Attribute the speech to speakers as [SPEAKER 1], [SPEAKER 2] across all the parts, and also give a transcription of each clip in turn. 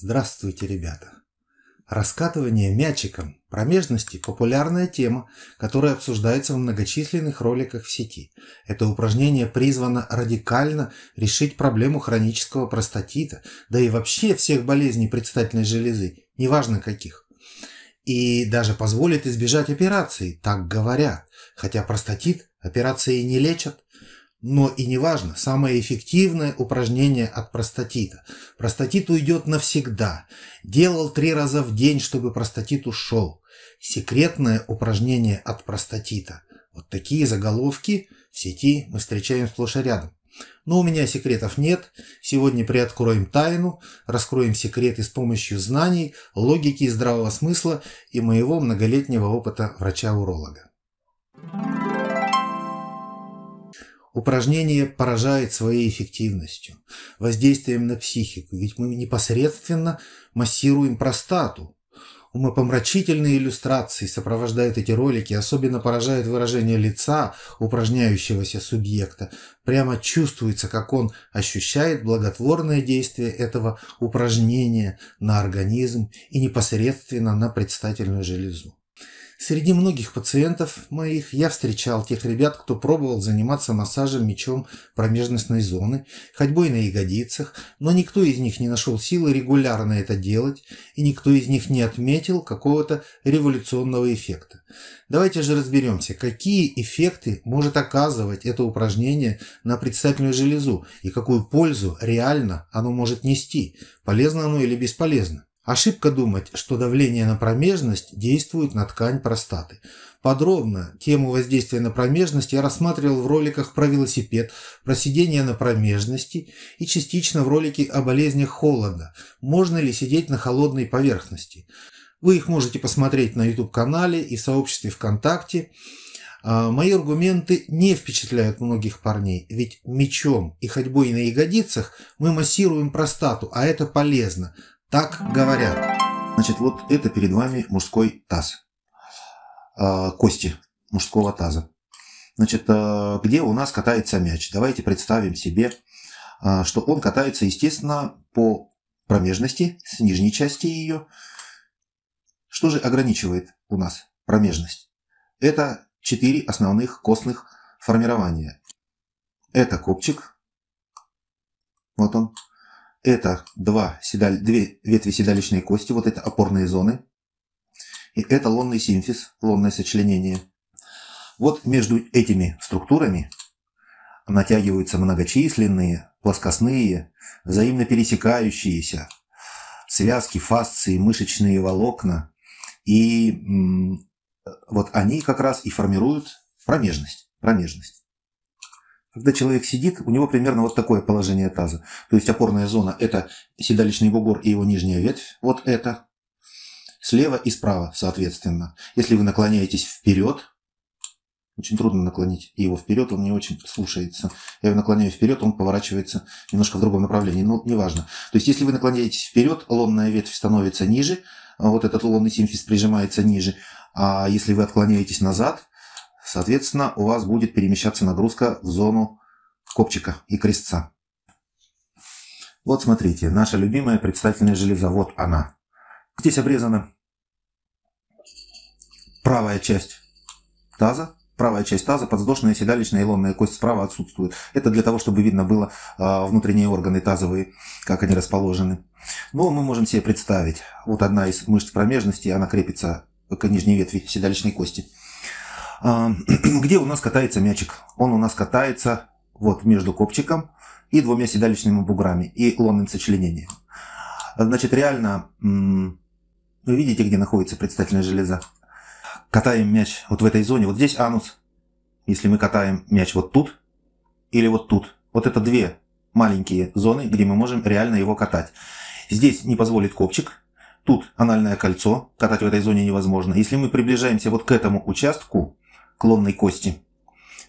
[SPEAKER 1] Здравствуйте, ребята! Раскатывание мячиком промежности – популярная тема, которая обсуждается в многочисленных роликах в сети. Это упражнение призвано радикально решить проблему хронического простатита, да и вообще всех болезней предстательной железы, неважно каких. И даже позволит избежать операции, так говорят, хотя простатит операции не лечат но и неважно, самое эффективное упражнение от простатита. Простатит уйдет навсегда. Делал три раза в день, чтобы простатит ушел. Секретное упражнение от простатита. Вот такие заголовки в сети мы встречаем сплошь и рядом. Но у меня секретов нет. Сегодня приоткроем тайну, раскроем секреты с помощью знаний, логики и здравого смысла и моего многолетнего опыта врача-уролога. Thank you Упражнение поражает своей эффективностью, воздействием на психику, ведь мы непосредственно массируем простату. Умопомрачительные иллюстрации сопровождают эти ролики, особенно поражает выражение лица упражняющегося субъекта. Прямо чувствуется, как он ощущает благотворное действие этого упражнения на организм и непосредственно на предстательную железу. Среди многих пациентов моих я встречал тех ребят, кто пробовал заниматься массажем мечом промежностной зоны, ходьбой на ягодицах, но никто из них не нашел силы регулярно это делать, и никто из них не отметил какого-то революционного эффекта. Давайте же разберемся, какие эффекты может оказывать это упражнение на предстательную железу и какую пользу реально оно может нести, полезно оно или бесполезно. Ошибка думать, что давление на промежность действует на ткань простаты. Подробно тему воздействия на промежность я рассматривал в роликах про велосипед, про сидение на промежности и частично в ролике о болезнях холода, можно ли сидеть на холодной поверхности. Вы их можете посмотреть на YouTube-канале и в сообществе ВКонтакте. А, мои аргументы не впечатляют многих парней, ведь мечом и ходьбой на ягодицах мы массируем простату, а это полезно. Так говорят. Значит, вот это перед вами мужской таз. А, кости мужского таза. Значит, а, где у нас катается мяч? Давайте представим себе, а, что он катается, естественно, по промежности, с нижней части ее. Что же ограничивает у нас промежность? Это четыре основных костных формирования. Это копчик. Вот он. Это два седаль... две ветви седалищной кости, вот это опорные зоны. И это лонный симфиз, лонное сочленение. Вот между этими структурами натягиваются многочисленные, плоскостные, взаимно пересекающиеся связки, фасции, мышечные волокна. И вот они как раз и формируют промежность. промежность. Когда человек сидит, у него примерно вот такое положение таза. То есть опорная зона – это седалищный бугор и его нижняя ветвь. Вот это. Слева и справа, соответственно. Если вы наклоняетесь вперед, очень трудно наклонить его вперед, он не очень слушается. Я его наклоняю вперед, он поворачивается немножко в другом направлении, но ну, неважно. То есть, если вы наклоняетесь вперед, ломная ветвь становится ниже, вот этот ломный симфиз прижимается ниже. А если вы отклоняетесь назад, Соответственно, у вас будет перемещаться нагрузка в зону копчика и крестца. Вот смотрите, наша любимая предстательная железа, вот она. Здесь обрезана правая часть таза, правая часть таза, подвздошная, седалищная и лонная кость справа отсутствует. Это для того, чтобы видно было а, внутренние органы тазовые, как они расположены. Но мы можем себе представить, вот одна из мышц промежности, она крепится к нижней ветви седалищной кости. где у нас катается мячик. Он у нас катается вот между копчиком и двумя седалищными буграми и лонным сочленением. Значит, реально, вы видите, где находится предстательная железа? Катаем мяч вот в этой зоне, вот здесь анус. Если мы катаем мяч вот тут или вот тут, вот это две маленькие зоны, где мы можем реально его катать. Здесь не позволит копчик, тут анальное кольцо, катать в этой зоне невозможно. Если мы приближаемся вот к этому участку, клонной кости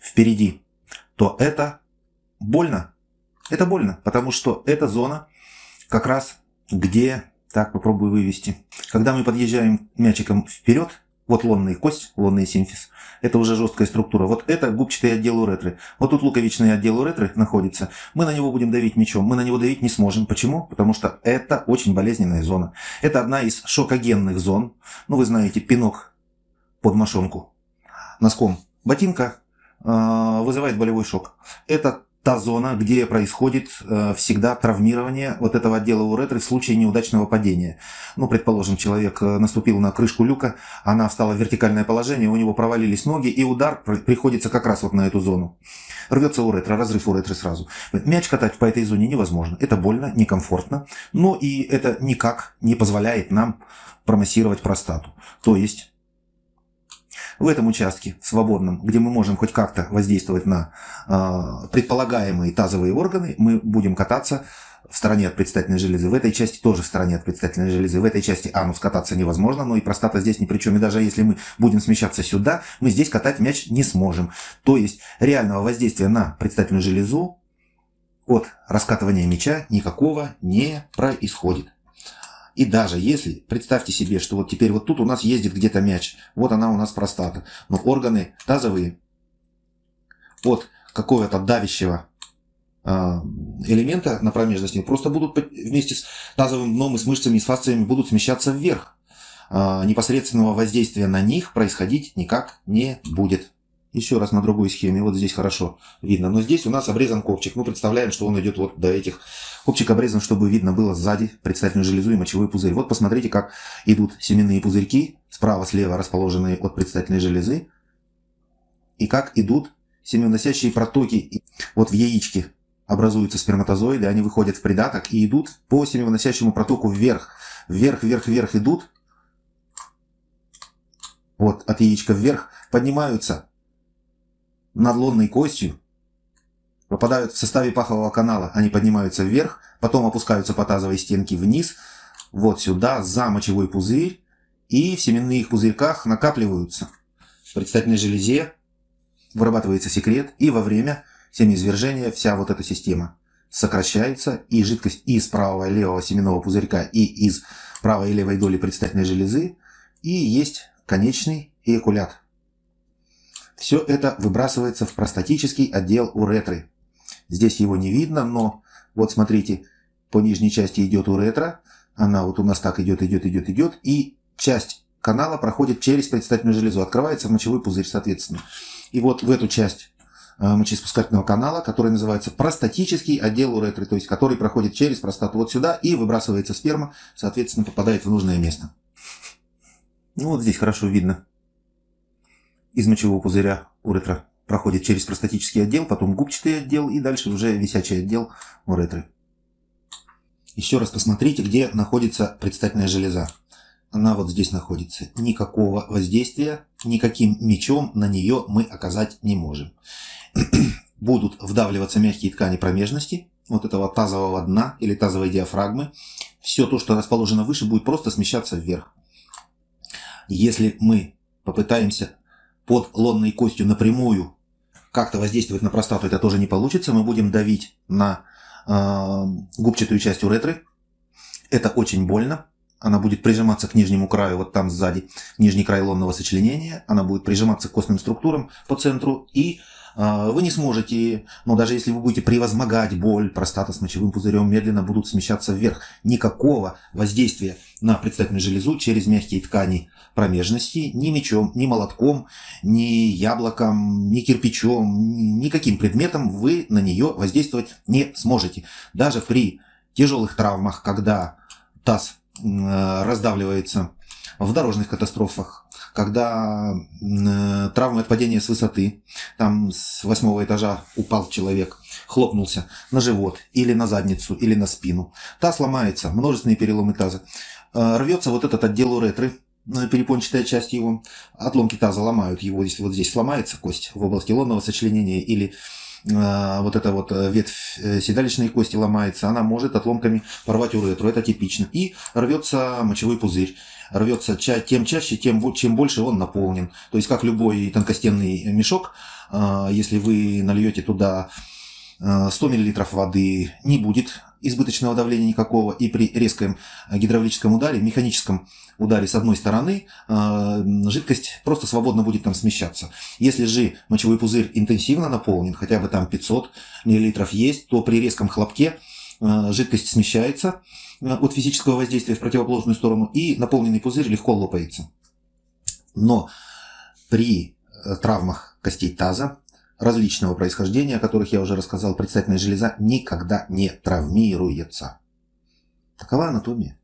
[SPEAKER 1] впереди, то это больно. Это больно, потому что эта зона как раз где, так попробую вывести. Когда мы подъезжаем мячиком вперед, вот лонная кость, лонный синфиз. Это уже жесткая структура. Вот это губчатый отдел уретры. Вот тут луковичный отдел уретры находится. Мы на него будем давить мечом. Мы на него давить не сможем. Почему? Потому что это очень болезненная зона. Это одна из шокогенных зон. Ну, вы знаете, пинок под мошонку носком ботинка э, вызывает болевой шок. Это та зона, где происходит э, всегда травмирование вот этого отдела уретры в случае неудачного падения. Ну, предположим, человек э, наступил на крышку люка, она встала в вертикальное положение, у него провалились ноги, и удар приходится как раз вот на эту зону. Рвется уретра, разрыв уретры сразу. Мяч катать по этой зоне невозможно. Это больно, некомфортно, но и это никак не позволяет нам промассировать простату. То есть в этом участке свободном, где мы можем хоть как-то воздействовать на э, предполагаемые тазовые органы, мы будем кататься в стороне от предстательной железы, в этой части тоже в стороне от предстательной железы, в этой части анус кататься невозможно, но и простата здесь ни при чем, и даже если мы будем смещаться сюда, мы здесь катать мяч не сможем. То есть реального воздействия на предстательную железу от раскатывания мяча никакого не происходит. И даже если, представьте себе, что вот теперь вот тут у нас ездит где-то мяч, вот она у нас простата, но органы тазовые от какого-то давящего а, элемента на промежности просто будут вместе с тазовым дном и с мышцами и с фасциями будут смещаться вверх. А, непосредственного воздействия на них происходить никак не будет. Еще раз на другой схеме. Вот здесь хорошо видно. Но здесь у нас обрезан копчик. Мы представляем, что он идет вот до этих. Копчик обрезан, чтобы видно было сзади предстательную железу и мочевой пузырь. Вот посмотрите, как идут семенные пузырьки. Справа-слева расположенные от предстательной железы. И как идут семеносящие протоки. Вот в яичке образуются сперматозоиды, они выходят в придаток и идут по семеноносящему протоку вверх. Вверх, вверх, вверх идут. Вот, от яичка вверх поднимаются надлонной костью, попадают в составе пахового канала, они поднимаются вверх, потом опускаются по тазовой стенке вниз, вот сюда, за мочевой пузырь, и в семенных пузырьках накапливаются. В предстательной железе вырабатывается секрет, и во время семяизвержения вся вот эта система сокращается, и жидкость из правого и левого семенного пузырька и из правой и левой доли предстательной железы, и есть конечный эякулят. Все это выбрасывается в простатический отдел уретры. Здесь его не видно, но вот смотрите, по нижней части идет уретра, она вот у нас так идет, идет, идет, идет, и часть канала проходит через предстательную железу, открывается в мочевой пузырь, соответственно. И вот в эту часть э, мочеиспускательного канала, который называется простатический отдел уретры, то есть который проходит через простату вот сюда и выбрасывается сперма, соответственно, попадает в нужное место. Ну вот здесь хорошо видно из мочевого пузыря уретра проходит через простатический отдел, потом губчатый отдел и дальше уже висячий отдел уретры. Еще раз посмотрите, где находится предстательная железа. Она вот здесь находится. Никакого воздействия, никаким мечом на нее мы оказать не можем. Будут вдавливаться мягкие ткани промежности, вот этого тазового дна или тазовой диафрагмы. Все то, что расположено выше, будет просто смещаться вверх. Если мы попытаемся под лонной костью напрямую как-то воздействовать на простату, это тоже не получится. Мы будем давить на э, губчатую часть уретры. Это очень больно. Она будет прижиматься к нижнему краю, вот там сзади, нижний край лонного сочленения. Она будет прижиматься к костным структурам по центру и а, вы не сможете, но даже если вы будете превозмогать боль, простата с мочевым пузырем медленно будут смещаться вверх. Никакого воздействия на предстательную железу через мягкие ткани промежности ни мечом, ни молотком, ни яблоком, ни кирпичом, никаким предметом вы на нее воздействовать не сможете. Даже при тяжелых травмах, когда таз раздавливается в дорожных катастрофах, когда э, травма от падения с высоты, там с восьмого этажа упал человек, хлопнулся на живот или на задницу, или на спину. Таз ломается, множественные переломы таза. Э, рвется вот этот отдел уретры, э, перепончатая часть его, отломки таза ломают его, если вот здесь сломается кость в области лонного сочленения или а, вот эта вот э, ветвь э, седалищной кости ломается, она может отломками порвать уретру, это типично. И рвется мочевой пузырь рвется ча тем чаще, тем чем больше он наполнен. То есть, как любой тонкостенный мешок, а, если вы нальете туда 100 э, мл воды, не будет избыточного давления никакого, и при резком э, гидравлическом ударе, механическом ударе с одной стороны, э, жидкость просто свободно будет там смещаться. Если же мочевой пузырь интенсивно наполнен, хотя бы там 500 мл есть, то при резком хлопке э, жидкость смещается от физического воздействия в противоположную сторону, и наполненный пузырь легко лопается. Но при травмах костей таза, различного происхождения, о которых я уже рассказал, предстательная железа никогда не травмируется. Такова анатомия.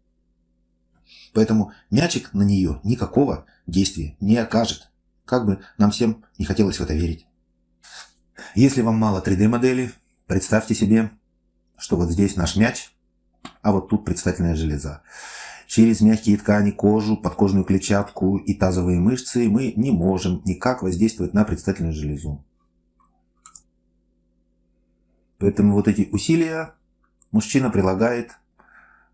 [SPEAKER 1] Поэтому мячик на нее никакого действия не окажет, как бы нам всем не хотелось в это верить. Если вам мало 3D-модели, представьте себе, что вот здесь наш мяч, а вот тут предстательная железа. Через мягкие ткани, кожу, подкожную клетчатку и тазовые мышцы мы не можем никак воздействовать на предстательную железу. Поэтому вот эти усилия мужчина прилагает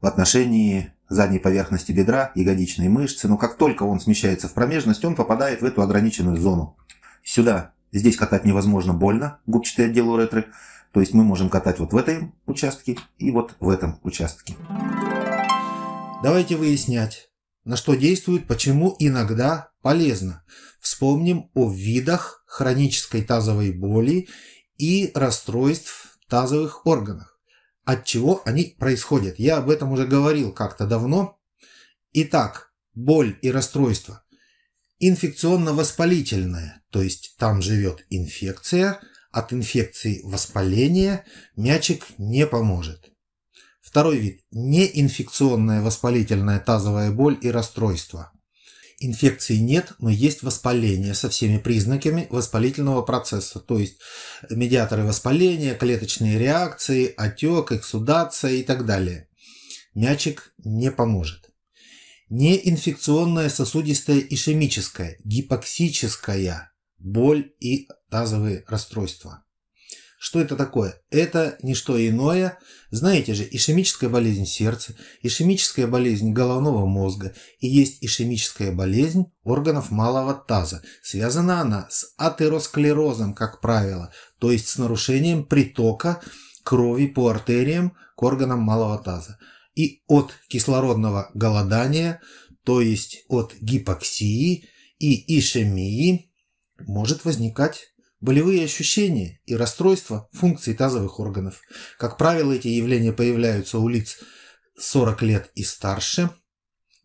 [SPEAKER 1] в отношении задней поверхности бедра, ягодичной мышцы, но как только он смещается в промежность, он попадает в эту ограниченную зону. Сюда, здесь катать невозможно больно, губчатый отдел уретры, то есть мы можем катать вот в этом участке и вот в этом участке. Давайте выяснять, на что действует, почему иногда полезно. Вспомним о видах хронической тазовой боли и расстройств тазовых органах. От чего они происходят? Я об этом уже говорил как-то давно. Итак, боль и расстройство. Инфекционно-воспалительное, то есть там живет инфекция, от инфекции воспаление, мячик не поможет. Второй вид – неинфекционная воспалительная тазовая боль и расстройство – Инфекции нет, но есть воспаление со всеми признаками воспалительного процесса, то есть медиаторы воспаления, клеточные реакции, отек, эксудация и так далее. Мячик не поможет. Неинфекционная сосудистая ишемическая, гипоксическая боль и тазовые расстройства. Что это такое? Это не что иное. Знаете же, ишемическая болезнь сердца, ишемическая болезнь головного мозга и есть ишемическая болезнь органов малого таза. Связана она с атеросклерозом, как правило, то есть с нарушением притока крови по артериям к органам малого таза. И от кислородного голодания, то есть от гипоксии и ишемии, может возникать болевые ощущения и расстройства функций тазовых органов. Как правило, эти явления появляются у лиц 40 лет и старше,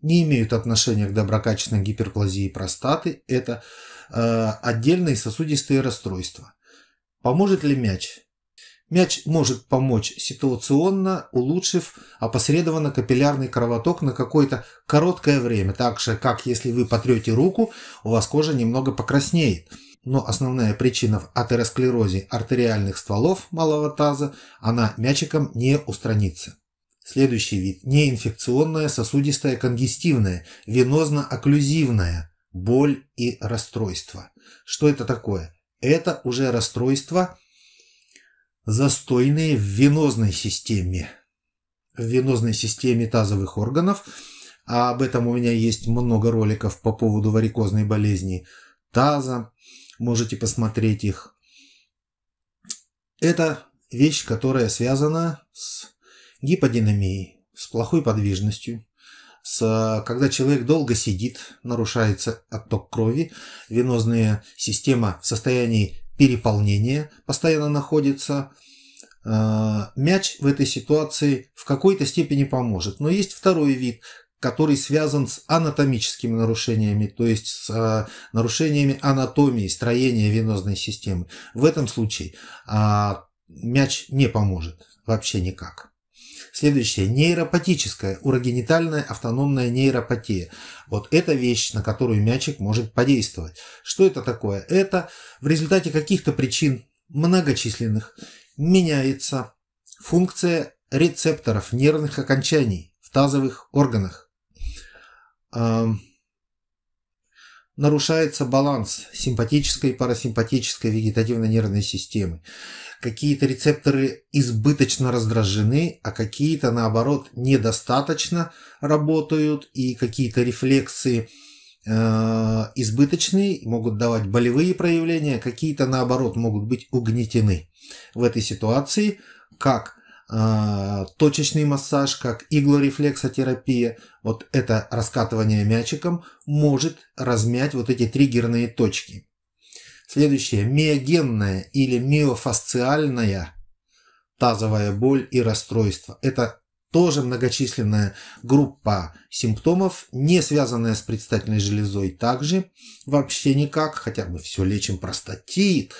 [SPEAKER 1] не имеют отношения к доброкачественной гиперплазии простаты, это э, отдельные сосудистые расстройства. Поможет ли мяч? Мяч может помочь ситуационно, улучшив опосредованно капиллярный кровоток на какое-то короткое время, так же, как если вы потрете руку, у вас кожа немного покраснеет но основная причина в атеросклерозе артериальных стволов малого таза, она мячиком не устранится. Следующий вид – неинфекционная сосудистая конгестивная, венозно-окклюзивная, боль и расстройство. Что это такое? Это уже расстройство, застойные в венозной системе, в венозной системе тазовых органов, а об этом у меня есть много роликов по поводу варикозной болезни таза, можете посмотреть их. Это вещь, которая связана с гиподинамией, с плохой подвижностью, с, когда человек долго сидит, нарушается отток крови, венозная система в состоянии переполнения постоянно находится. Э, мяч в этой ситуации в какой-то степени поможет. Но есть второй вид, который связан с анатомическими нарушениями, то есть с а, нарушениями анатомии, строения венозной системы. В этом случае а, мяч не поможет вообще никак. Следующее. Нейропатическая, урогенитальная автономная нейропатия. Вот это вещь, на которую мячик может подействовать. Что это такое? Это в результате каких-то причин многочисленных меняется функция рецепторов нервных окончаний в тазовых органах нарушается баланс симпатической и парасимпатической вегетативной нервной системы. Какие-то рецепторы избыточно раздражены, а какие-то, наоборот, недостаточно работают, и какие-то рефлексы э, избыточные могут давать болевые проявления, а какие-то, наоборот, могут быть угнетены. В этой ситуации как а, точечный массаж, как иглорефлексотерапия, вот это раскатывание мячиком может размять вот эти триггерные точки. Следующее. Миогенная или миофасциальная тазовая боль и расстройство. Это тоже многочисленная группа симптомов, не связанная с предстательной железой также вообще никак, хотя мы все лечим простатит,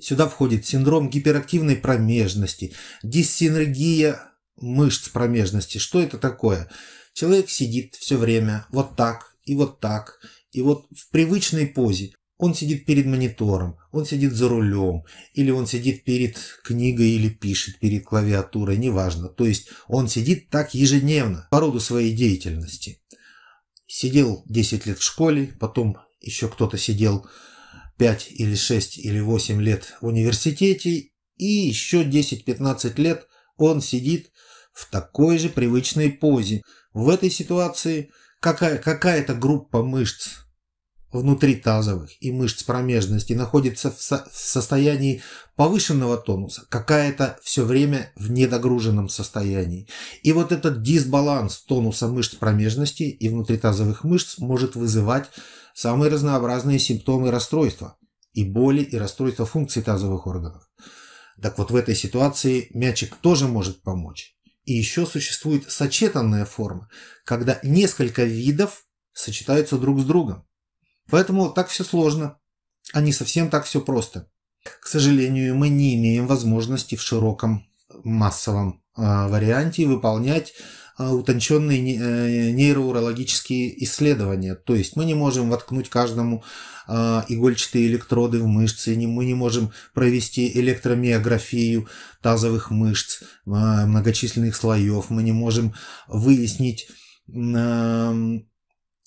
[SPEAKER 1] Сюда входит синдром гиперактивной промежности, диссинергия мышц промежности. Что это такое? Человек сидит все время вот так и вот так, и вот в привычной позе. Он сидит перед монитором, он сидит за рулем, или он сидит перед книгой, или пишет перед клавиатурой, неважно. То есть он сидит так ежедневно по роду своей деятельности. Сидел 10 лет в школе, потом еще кто-то сидел 5 или 6 или 8 лет в университете, и еще 10-15 лет он сидит в такой же привычной позе. В этой ситуации какая, какая-то группа мышц внутритазовых и мышц промежности находится в, со в состоянии повышенного тонуса, какая-то все время в недогруженном состоянии. И вот этот дисбаланс тонуса мышц промежности и внутритазовых мышц может вызывать самые разнообразные симптомы расстройства и боли, и расстройства функций тазовых органов. Так вот в этой ситуации мячик тоже может помочь. И еще существует сочетанная форма, когда несколько видов сочетаются друг с другом. Поэтому так все сложно, а не совсем так все просто. К сожалению, мы не имеем возможности в широком массовом а, варианте выполнять а, утонченные э, нейроурологические исследования. То есть мы не можем воткнуть каждому а, игольчатые электроды в мышцы, мы не можем провести электромиографию тазовых мышц, многочисленных слоев, мы не можем выяснить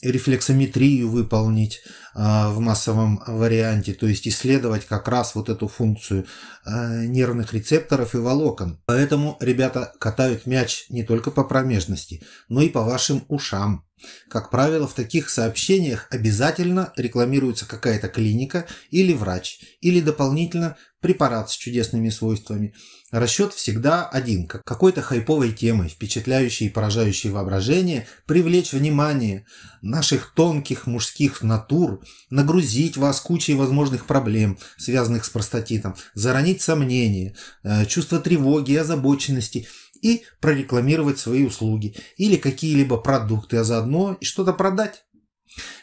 [SPEAKER 1] рефлексометрию выполнить э, в массовом варианте, то есть исследовать как раз вот эту функцию э, нервных рецепторов и волокон. Поэтому ребята катают мяч не только по промежности, но и по вашим ушам. Как правило, в таких сообщениях обязательно рекламируется какая-то клиника или врач, или дополнительно препарат с чудесными свойствами. Расчет всегда один, как какой-то хайповой темой, впечатляющей и поражающей воображение, привлечь внимание наших тонких мужских натур, нагрузить вас кучей возможных проблем, связанных с простатитом, заронить сомнения, э, чувство тревоги озабоченности – и прорекламировать свои услуги или какие-либо продукты, а заодно и что-то продать.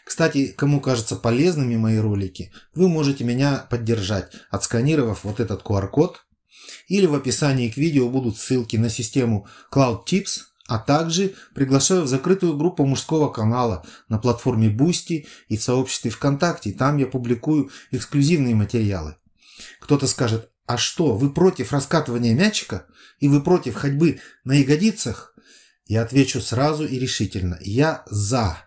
[SPEAKER 1] Кстати, кому кажутся полезными мои ролики, вы можете меня поддержать, отсканировав вот этот QR-код. Или в описании к видео будут ссылки на систему Cloud Tips, а также приглашаю в закрытую группу мужского канала на платформе Boosty и в сообществе ВКонтакте. Там я публикую эксклюзивные материалы. Кто-то скажет, а что, вы против раскатывания мячика? И вы против ходьбы на ягодицах? Я отвечу сразу и решительно. Я за.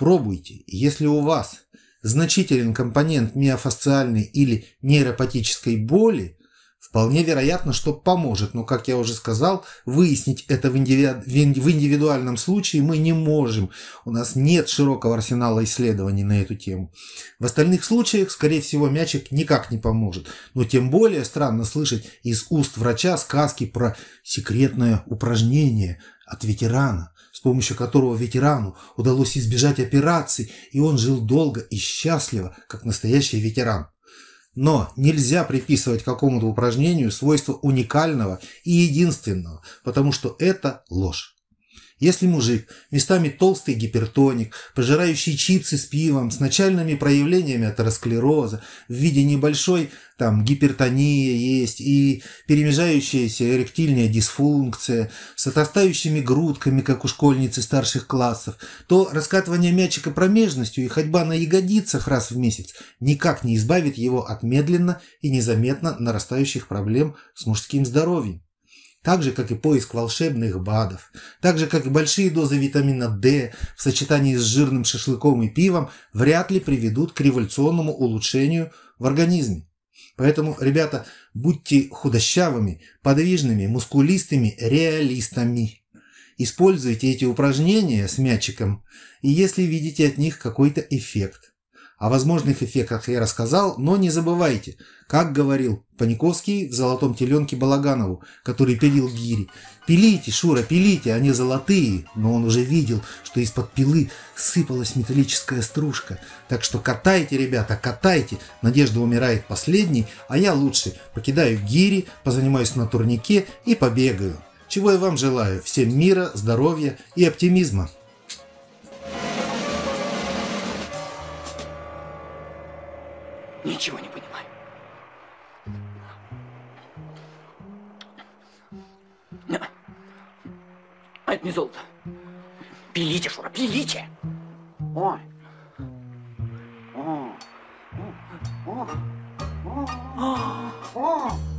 [SPEAKER 1] Пробуйте, если у вас значителен компонент миофасциальной или нейропатической боли, вполне вероятно, что поможет, но, как я уже сказал, выяснить это в, индиви... в индивидуальном случае мы не можем. У нас нет широкого арсенала исследований на эту тему. В остальных случаях, скорее всего, мячик никак не поможет. Но тем более странно слышать из уст врача сказки про секретное упражнение – от ветерана, с помощью которого ветерану удалось избежать операции, и он жил долго и счастливо, как настоящий ветеран. Но нельзя приписывать какому-то упражнению свойства уникального и единственного, потому что это ложь. Если мужик, местами толстый гипертоник, пожирающий чипсы с пивом, с начальными проявлениями атеросклероза, в виде небольшой там гипертонии, есть и перемежающаяся эректильная дисфункция с отрастающими грудками, как у школьницы старших классов, то раскатывание мячика промежностью и ходьба на ягодицах раз в месяц никак не избавит его от медленно и незаметно нарастающих проблем с мужским здоровьем. Так же, как и поиск волшебных БАДов, так же, как и большие дозы витамина D в сочетании с жирным шашлыком и пивом, вряд ли приведут к революционному улучшению в организме. Поэтому, ребята, будьте худощавыми, подвижными, мускулистыми, реалистами. Используйте эти упражнения с мячиком, и если видите от них какой-то эффект. О возможных эффектах я рассказал, но не забывайте, как говорил Паниковский в «Золотом теленке» Балаганову, который пилил гири. «Пилите, Шура, пилите, они золотые!» Но он уже видел, что из-под пилы сыпалась металлическая стружка. Так что катайте, ребята, катайте! Надежда умирает последней, а я лучше покидаю гири, позанимаюсь на турнике и побегаю. Чего я вам желаю. Всем мира, здоровья и оптимизма. Ничего не понимаю. А это не золото. Пилите, Шура, пилите! Ой. О. О. О. О. О. О.